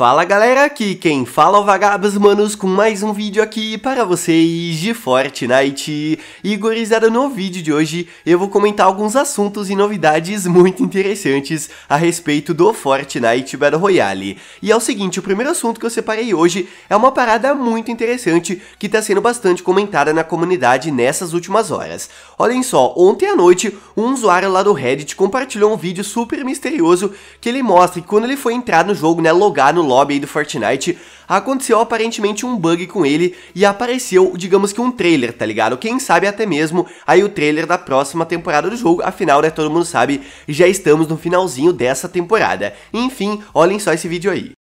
Fala galera, aqui quem fala é o Vagabos Manos com mais um vídeo aqui para vocês de Fortnite. E no vídeo de hoje eu vou comentar alguns assuntos e novidades muito interessantes a respeito do Fortnite Battle Royale. E é o seguinte, o primeiro assunto que eu separei hoje é uma parada muito interessante que está sendo bastante comentada na comunidade nessas últimas horas. Olhem só, ontem à noite um usuário lá do Reddit compartilhou um vídeo super misterioso que ele mostra que quando ele foi entrar no jogo, né, logar no lobby do Fortnite, aconteceu aparentemente um bug com ele e apareceu, digamos que um trailer, tá ligado? Quem sabe até mesmo aí o trailer da próxima temporada do jogo, afinal, né, todo mundo sabe, já estamos no finalzinho dessa temporada. Enfim, olhem só esse vídeo aí.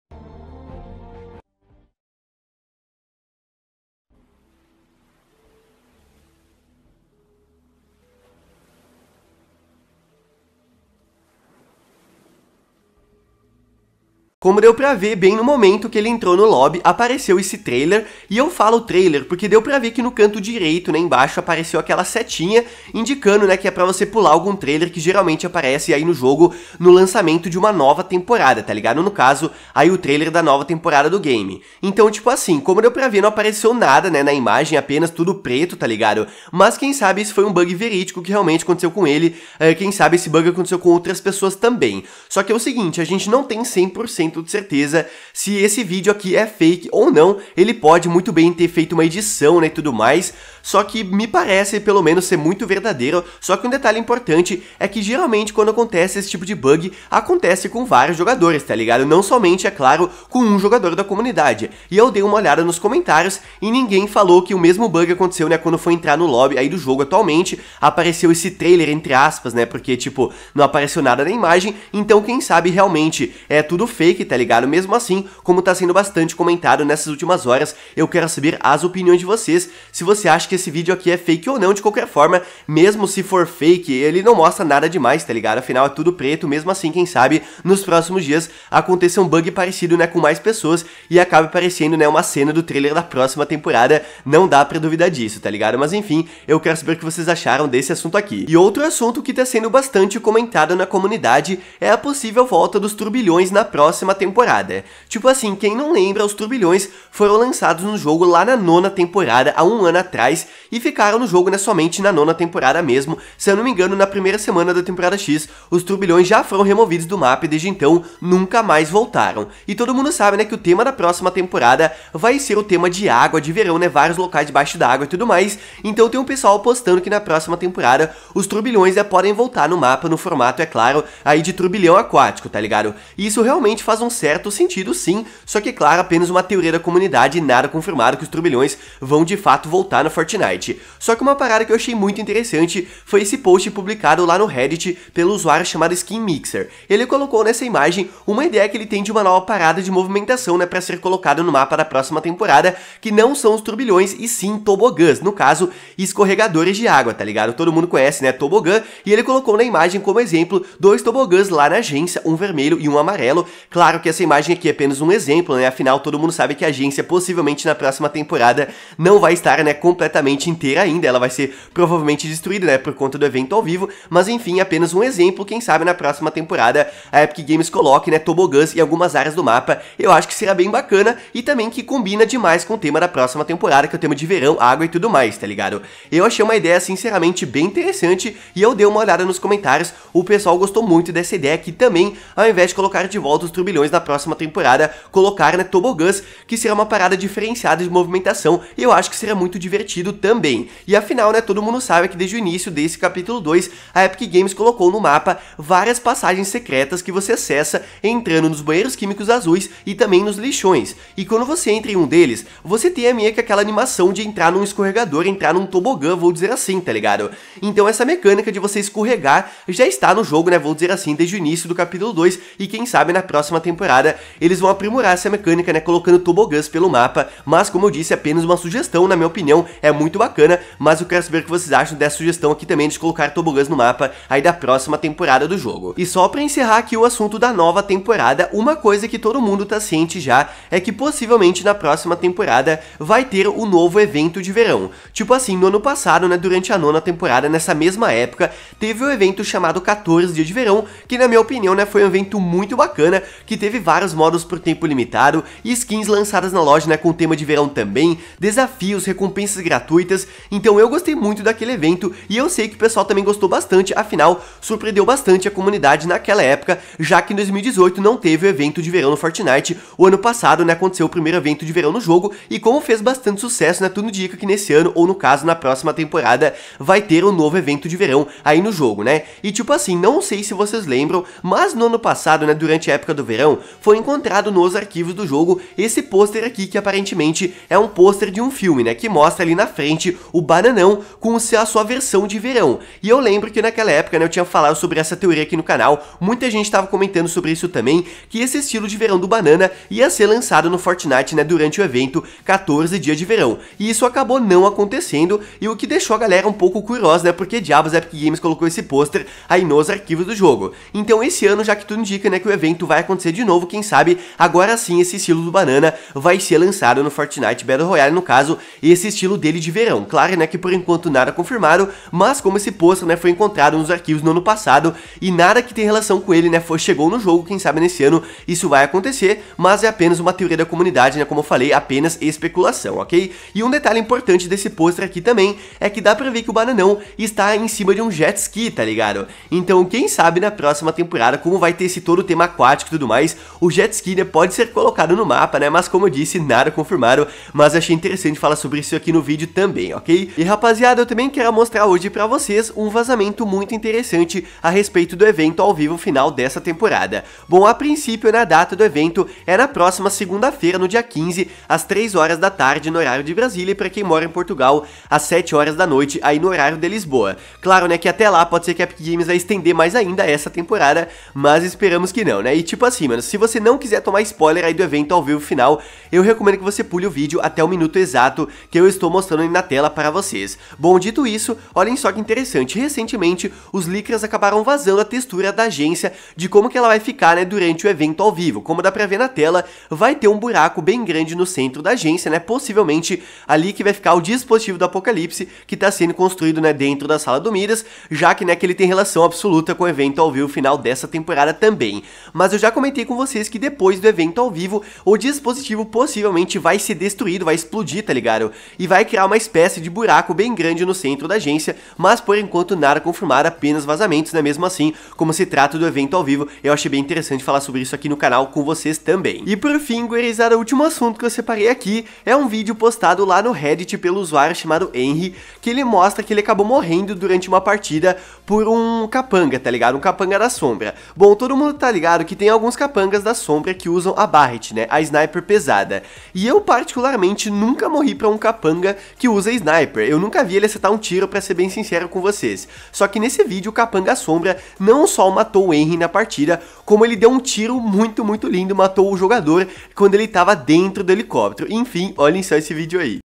Como deu pra ver, bem no momento que ele entrou no lobby, apareceu esse trailer, e eu falo trailer porque deu pra ver que no canto direito, né, embaixo, apareceu aquela setinha, indicando, né, que é pra você pular algum trailer que geralmente aparece aí no jogo no lançamento de uma nova temporada, tá ligado? No caso, aí o trailer da nova temporada do game. Então, tipo assim, como deu pra ver, não apareceu nada, né, na imagem, apenas tudo preto, tá ligado? Mas quem sabe isso foi um bug verídico que realmente aconteceu com ele, eh, quem sabe esse bug aconteceu com outras pessoas também. Só que é o seguinte, a gente não tem 100% 100% de certeza se esse vídeo aqui é fake ou não. Ele pode muito bem ter feito uma edição né, e tudo mais, só que me parece pelo menos ser muito verdadeiro. Só que um detalhe importante é que geralmente quando acontece esse tipo de bug, acontece com vários jogadores, tá ligado? Não somente, é claro, com um jogador da comunidade. E eu dei uma olhada nos comentários e ninguém falou que o mesmo bug aconteceu, né, quando foi entrar no lobby aí do jogo atualmente, apareceu esse trailer entre aspas, né, porque tipo, não apareceu nada na imagem, então quem sabe realmente é tudo fake tá ligado? Mesmo assim, como tá sendo bastante comentado nessas últimas horas, eu quero saber as opiniões de vocês, se você acha que esse vídeo aqui é fake ou não, de qualquer forma, mesmo se for fake, ele não mostra nada demais, tá ligado? Afinal, é tudo preto, mesmo assim, quem sabe, nos próximos dias, aconteça um bug parecido, né, com mais pessoas, e acabe parecendo, né, uma cena do trailer da próxima temporada, não dá pra duvidar disso, tá ligado? Mas enfim, eu quero saber o que vocês acharam desse assunto aqui. E outro assunto que tá sendo bastante comentado na comunidade é a possível volta dos turbilhões na próxima próxima temporada. Tipo assim, quem não lembra, os turbilhões foram lançados no jogo lá na nona temporada, há um ano atrás, e ficaram no jogo né, somente na nona temporada mesmo. Se eu não me engano, na primeira semana da temporada X, os turbilhões já foram removidos do mapa e desde então nunca mais voltaram. E todo mundo sabe né, que o tema da próxima temporada vai ser o tema de água, de verão, né, vários locais debaixo da água e tudo mais. Então tem um pessoal postando que na próxima temporada os turbilhões né, podem voltar no mapa no formato, é claro, aí de turbilhão aquático, tá ligado? E isso realmente faz faz um certo sentido sim, só que claro, apenas uma teoria da comunidade e nada confirmado que os turbilhões vão de fato voltar no Fortnite. Só que uma parada que eu achei muito interessante foi esse post publicado lá no Reddit pelo usuário chamado Skin Mixer. Ele colocou nessa imagem uma ideia que ele tem de uma nova parada de movimentação, né, para ser colocado no mapa da próxima temporada, que não são os turbilhões e sim tobogãs, no caso, escorregadores de água, tá ligado? Todo mundo conhece, né, tobogã, e ele colocou na imagem como exemplo dois tobogãs lá na agência, um vermelho e um amarelo. Claro, Claro que essa imagem aqui é apenas um exemplo, né? Afinal, todo mundo sabe que a agência possivelmente na próxima temporada não vai estar, né, completamente inteira ainda. Ela vai ser provavelmente destruída, né, por conta do evento ao vivo, mas enfim, apenas um exemplo. Quem sabe na próxima temporada a Epic Games coloque, né, tobogãs e algumas áreas do mapa. Eu acho que será bem bacana e também que combina demais com o tema da próxima temporada, que é o tema de verão, água e tudo mais, tá ligado? Eu achei uma ideia sinceramente bem interessante e eu dei uma olhada nos comentários. O pessoal gostou muito dessa ideia que também, ao invés de colocar de volta os turbilhões milhões na próxima temporada, colocar, né, tobogãs, que será uma parada diferenciada de movimentação e eu acho que será muito divertido também. E afinal, né, todo mundo sabe que desde o início desse capítulo 2, a Epic Games colocou no mapa várias passagens secretas que você acessa entrando nos banheiros químicos azuis e também nos lixões. E quando você entra em um deles, você tem a minha que é aquela animação de entrar num escorregador, entrar num tobogã, vou dizer assim, tá ligado? Então essa mecânica de você escorregar já está no jogo, né, vou dizer assim, desde o início do capítulo 2 e quem sabe na próxima temporada temporada, eles vão aprimorar essa mecânica, né, colocando tobogãs pelo mapa, mas como eu disse, apenas uma sugestão, na minha opinião, é muito bacana, mas eu quero saber o que vocês acham dessa sugestão aqui também de colocar tobogãs no mapa aí da próxima temporada do jogo. E só pra encerrar aqui o assunto da nova temporada, uma coisa que todo mundo tá ciente já é que possivelmente na próxima temporada vai ter o um novo evento de verão. Tipo assim, no ano passado, né, durante a nona temporada, nessa mesma época, teve o um evento chamado 14 Dias de Verão, que na minha opinião, né, foi um evento muito bacana, que teve vários modos por tempo limitado e skins lançadas na loja né, com tema de verão também, desafios, recompensas gratuitas, então eu gostei muito daquele evento e eu sei que o pessoal também gostou bastante, afinal, surpreendeu bastante a comunidade naquela época, já que em 2018 não teve o evento de verão no Fortnite, o ano passado né, aconteceu o primeiro evento de verão no jogo e como fez bastante sucesso, né, tudo indica que nesse ano, ou no caso na próxima temporada, vai ter um novo evento de verão aí no jogo, né? E tipo assim, não sei se vocês lembram, mas no ano passado, né, durante a época do verão, foi encontrado nos arquivos do jogo esse pôster aqui, que aparentemente é um pôster de um filme, né? Que mostra ali na frente o bananão com a sua versão de verão. E eu lembro que naquela época, né, eu tinha falado sobre essa teoria aqui no canal, muita gente estava comentando sobre isso também, que esse estilo de verão do banana ia ser lançado no Fortnite, né, durante o evento 14 dias de verão. E isso acabou não acontecendo, e o que deixou a galera um pouco curiosa, né, porque diabos Epic Games colocou esse pôster aí nos arquivos do jogo. Então esse ano, já que tudo indica, né, que o evento vai acontecer acontecer de novo, quem sabe agora sim esse estilo do Banana vai ser lançado no Fortnite Battle Royale, no caso, esse estilo dele de verão. Claro, né, que por enquanto nada confirmado, mas como esse posto né, foi encontrado nos arquivos no ano passado e nada que tem relação com ele, né, foi, chegou no jogo, quem sabe nesse ano isso vai acontecer, mas é apenas uma teoria da comunidade, né, como eu falei, apenas especulação, ok? E um detalhe importante desse pôster aqui também é que dá pra ver que o Bananão está em cima de um jet ski, tá ligado? Então, quem sabe na próxima temporada como vai ter esse todo o tema aquático e tudo mais, mais, o jet ski né, pode ser colocado no mapa, né? Mas como eu disse, nada confirmado, mas achei interessante falar sobre isso aqui no vídeo também, ok? E rapaziada, eu também quero mostrar hoje pra vocês um vazamento muito interessante a respeito do evento ao vivo final dessa temporada. Bom, a princípio, na data do evento, é na próxima segunda-feira, no dia 15, às 3 horas da tarde, no horário de Brasília, e pra quem mora em Portugal, às 7 horas da noite, aí no horário de Lisboa. Claro, né, que até lá pode ser que a Epic Games vai estender mais ainda essa temporada, mas esperamos que não, né? E tipo assim, mano. Se você não quiser tomar spoiler aí do evento ao vivo final, eu recomendo que você pule o vídeo até o minuto exato que eu estou mostrando aí na tela para vocês. Bom, dito isso, olhem só que interessante. Recentemente, os leakers acabaram vazando a textura da agência de como que ela vai ficar, né, durante o evento ao vivo. Como dá pra ver na tela, vai ter um buraco bem grande no centro da agência, né, possivelmente ali que vai ficar o dispositivo do Apocalipse que tá sendo construído, né, dentro da sala do Midas, já que, né, que ele tem relação absoluta com o evento ao vivo final dessa temporada também. Mas eu já comentei comentei com vocês que depois do evento ao vivo, o dispositivo possivelmente vai ser destruído, vai explodir, tá ligado? E vai criar uma espécie de buraco bem grande no centro da agência, mas por enquanto nada confirmado, apenas vazamentos, né? Mesmo assim, como se trata do evento ao vivo, eu achei bem interessante falar sobre isso aqui no canal com vocês também. E por fim, gurizada, o último assunto que eu separei aqui é um vídeo postado lá no Reddit pelo usuário chamado Henry, que ele mostra que ele acabou morrendo durante uma partida por um capanga, tá ligado? Um capanga da sombra. Bom, todo mundo tá ligado que tem alguns capangas capangas da sombra que usam a Barret, né, a sniper pesada. E eu particularmente nunca morri pra um capanga que usa sniper, eu nunca vi ele acertar um tiro pra ser bem sincero com vocês. Só que nesse vídeo o capanga sombra não só matou o Henry na partida, como ele deu um tiro muito, muito lindo, matou o jogador quando ele tava dentro do helicóptero. Enfim, olhem só esse vídeo aí.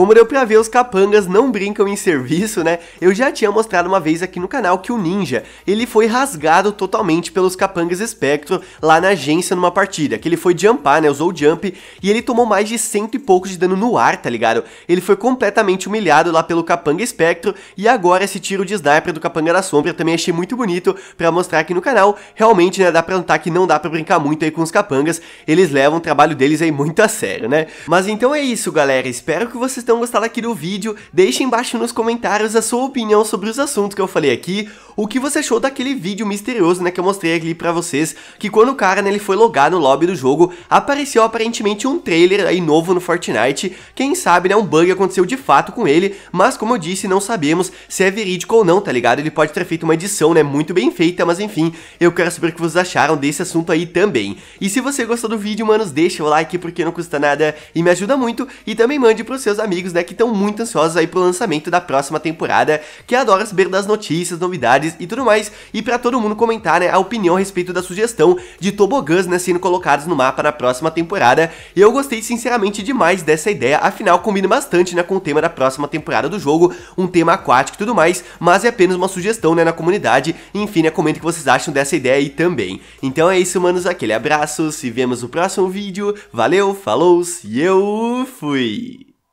Como deu pra ver, os capangas não brincam em serviço, né? Eu já tinha mostrado uma vez aqui no canal que o Ninja, ele foi rasgado totalmente pelos capangas espectro lá na agência numa partida, que ele foi jumpar, né, usou o jump, e ele tomou mais de cento e poucos de dano no ar, tá ligado? Ele foi completamente humilhado lá pelo capanga espectro e agora esse tiro de sniper do capanga da sombra também achei muito bonito pra mostrar aqui no canal, realmente, né, dá pra notar que não dá pra brincar muito aí com os capangas, eles levam o trabalho deles aí muito a sério, né? Mas então é isso, galera, espero que vocês então gostaram gostado aqui do vídeo, deixe embaixo nos comentários a sua opinião sobre os assuntos que eu falei aqui, o que você achou daquele vídeo misterioso, né, que eu mostrei ali pra vocês, que quando o cara, né, ele foi logar no lobby do jogo, apareceu aparentemente um trailer aí novo no Fortnite, quem sabe, né, um bug aconteceu de fato com ele, mas como eu disse, não sabemos se é verídico ou não, tá ligado? Ele pode ter feito uma edição, né, muito bem feita, mas enfim, eu quero saber o que vocês acharam desse assunto aí também. E se você gostou do vídeo, manos, deixa o like, porque não custa nada e me ajuda muito, e também mande pros seus amigos, né, que estão muito ansiosos aí pro lançamento da próxima temporada, que adoram saber das notícias, novidades, e tudo mais, e para todo mundo comentar né, a opinião a respeito da sugestão de tobogãs né, sendo colocados no mapa na próxima temporada. E eu gostei sinceramente demais dessa ideia, afinal combina bastante né, com o tema da próxima temporada do jogo, um tema aquático e tudo mais, mas é apenas uma sugestão né, na comunidade. Enfim, né, comenta o que vocês acham dessa ideia aí também. Então é isso, manos, aquele abraço, se vemos no próximo vídeo, valeu, falou e eu fui!